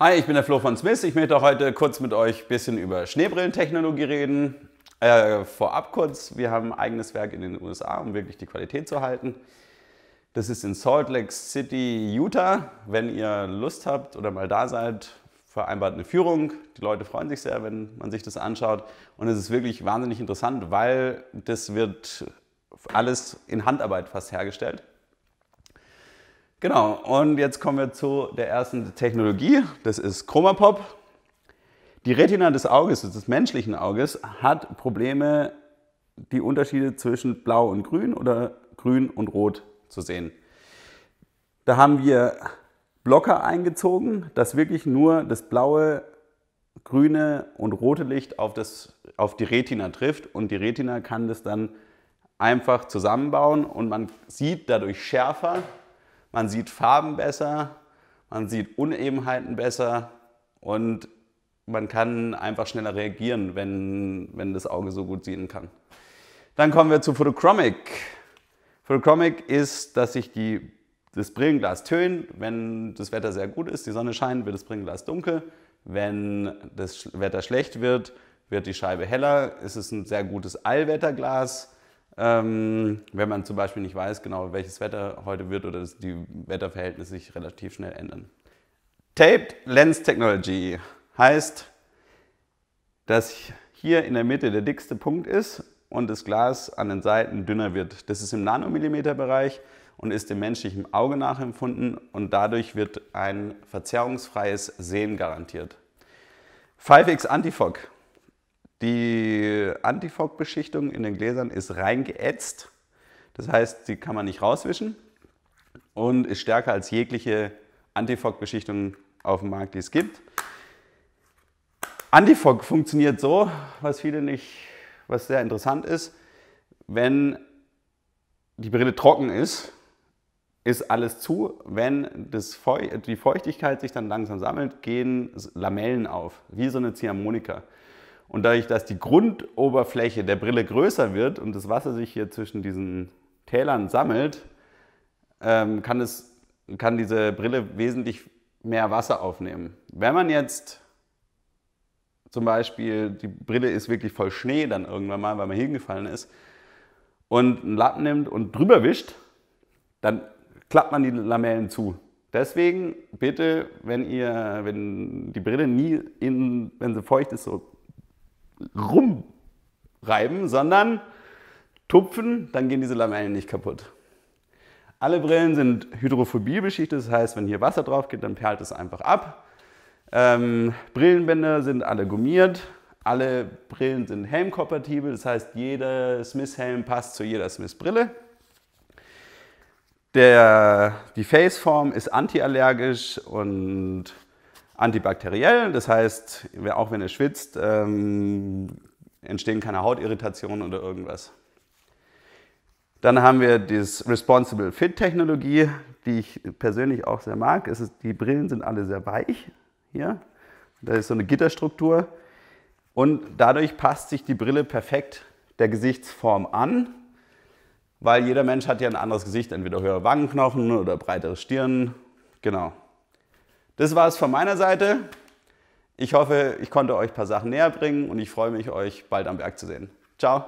Hi, ich bin der Flo von Smith. Ich möchte heute kurz mit euch ein bisschen über Schneebrillentechnologie reden. Äh, vorab kurz, wir haben ein eigenes Werk in den USA, um wirklich die Qualität zu halten. Das ist in Salt Lake City, Utah. Wenn ihr Lust habt oder mal da seid, vereinbart eine Führung. Die Leute freuen sich sehr, wenn man sich das anschaut. Und es ist wirklich wahnsinnig interessant, weil das wird alles in Handarbeit fast hergestellt. Genau, und jetzt kommen wir zu der ersten Technologie. Das ist Chromapop. Die Retina des Auges, des menschlichen Auges, hat Probleme, die Unterschiede zwischen Blau und Grün oder Grün und Rot zu sehen. Da haben wir Blocker eingezogen, dass wirklich nur das blaue, grüne und rote Licht auf, das, auf die Retina trifft und die Retina kann das dann einfach zusammenbauen und man sieht dadurch schärfer, man sieht Farben besser, man sieht Unebenheiten besser und man kann einfach schneller reagieren, wenn, wenn das Auge so gut sehen kann. Dann kommen wir zu Photochromic. Photochromic ist, dass sich die, das Brillenglas tönt. Wenn das Wetter sehr gut ist, die Sonne scheint, wird das Brillenglas dunkel. Wenn das Wetter schlecht wird, wird die Scheibe heller. Es ist ein sehr gutes Allwetterglas. Ähm, wenn man zum Beispiel nicht weiß, genau welches Wetter heute wird oder dass die Wetterverhältnisse sich relativ schnell ändern. Taped Lens Technology heißt, dass hier in der Mitte der dickste Punkt ist und das Glas an den Seiten dünner wird. Das ist im Nanomillimeterbereich und ist dem menschlichen Auge nachempfunden und dadurch wird ein verzerrungsfreies Sehen garantiert. 5x Antifog die Antifock-Beschichtung in den Gläsern ist reingeätzt. Das heißt, die kann man nicht rauswischen und ist stärker als jegliche Antifog-Beschichtung auf dem Markt, die es gibt. Antifog funktioniert so, was viele nicht, was sehr interessant ist. Wenn die Brille trocken ist, ist alles zu. Wenn Feucht, die Feuchtigkeit sich dann langsam sammelt, gehen Lamellen auf, wie so eine Ziehharmonika. Und dadurch, dass die Grundoberfläche der Brille größer wird und das Wasser sich hier zwischen diesen Tälern sammelt, ähm, kann, es, kann diese Brille wesentlich mehr Wasser aufnehmen. Wenn man jetzt zum Beispiel, die Brille ist wirklich voll Schnee dann irgendwann mal, weil man hingefallen ist, und einen Lappen nimmt und drüber wischt, dann klappt man die Lamellen zu. Deswegen bitte, wenn ihr, wenn die Brille nie, in, wenn sie feucht ist, so rumreiben, sondern tupfen, dann gehen diese Lamellen nicht kaputt. Alle Brillen sind Hydrophobie beschichtet, das heißt, wenn hier Wasser drauf geht, dann perlt es einfach ab. Ähm, Brillenbänder sind alle gummiert, alle Brillen sind helmkompatibel, das heißt, jeder Smith-Helm passt zu jeder Smith-Brille. Der, die Faceform ist antiallergisch und antibakteriell. Das heißt, auch wenn er schwitzt, ähm, entstehen keine Hautirritationen oder irgendwas. Dann haben wir die Responsible Fit Technologie, die ich persönlich auch sehr mag. Ist, die Brillen sind alle sehr weich hier. Da ist so eine Gitterstruktur. Und dadurch passt sich die Brille perfekt der Gesichtsform an, weil jeder Mensch hat ja ein anderes Gesicht, entweder höhere Wangenknochen oder breitere Stirn. Genau. Das war es von meiner Seite. Ich hoffe, ich konnte euch ein paar Sachen näher bringen und ich freue mich, euch bald am Berg zu sehen. Ciao!